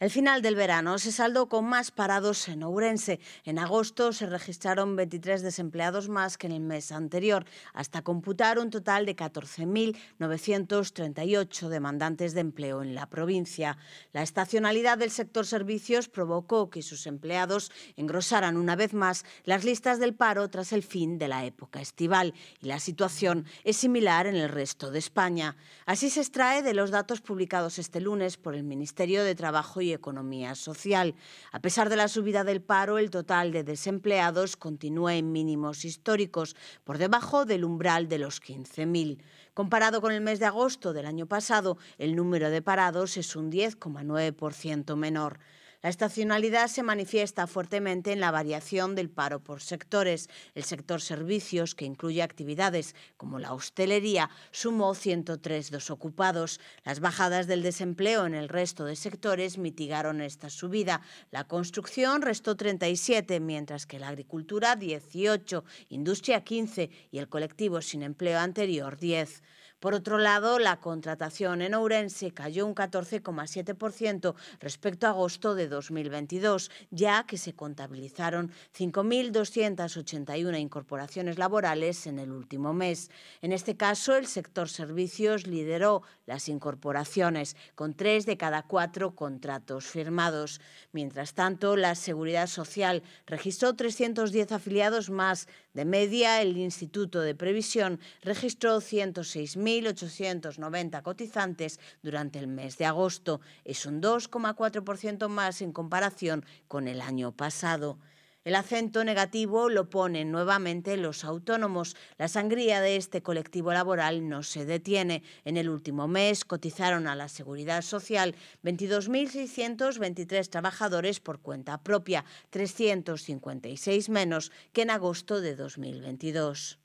El final del verano se saldó con más parados en Ourense. En agosto se registraron 23 desempleados más que en el mes anterior, hasta computar un total de 14.938 demandantes de empleo en la provincia. La estacionalidad del sector servicios provocó que sus empleados engrosaran una vez más las listas del paro tras el fin de la época estival y la situación es similar en el resto de España. Así se extrae de los datos publicados este lunes por el Ministerio de Trabajo y economía social. A pesar de la subida del paro, el total de desempleados continúa en mínimos históricos, por debajo del umbral de los 15.000. Comparado con el mes de agosto del año pasado, el número de parados es un 10,9% menor. La estacionalidad se manifiesta fuertemente en la variación del paro por sectores. El sector servicios, que incluye actividades como la hostelería, sumó 103 ocupados. Las bajadas del desempleo en el resto de sectores mitigaron esta subida. La construcción restó 37, mientras que la agricultura 18, industria 15 y el colectivo sin empleo anterior 10. Por otro lado, la contratación en Ourense cayó un 14,7% respecto a agosto de 2022, ya que se contabilizaron 5.281 incorporaciones laborales en el último mes. En este caso, el sector servicios lideró las incorporaciones, con tres de cada cuatro contratos firmados. Mientras tanto, la Seguridad Social registró 310 afiliados más, de media, el Instituto de Previsión registró 106.890 cotizantes durante el mes de agosto. Es un 2,4% más en comparación con el año pasado. El acento negativo lo ponen nuevamente los autónomos. La sangría de este colectivo laboral no se detiene. En el último mes cotizaron a la Seguridad Social 22.623 trabajadores por cuenta propia, 356 menos que en agosto de 2022.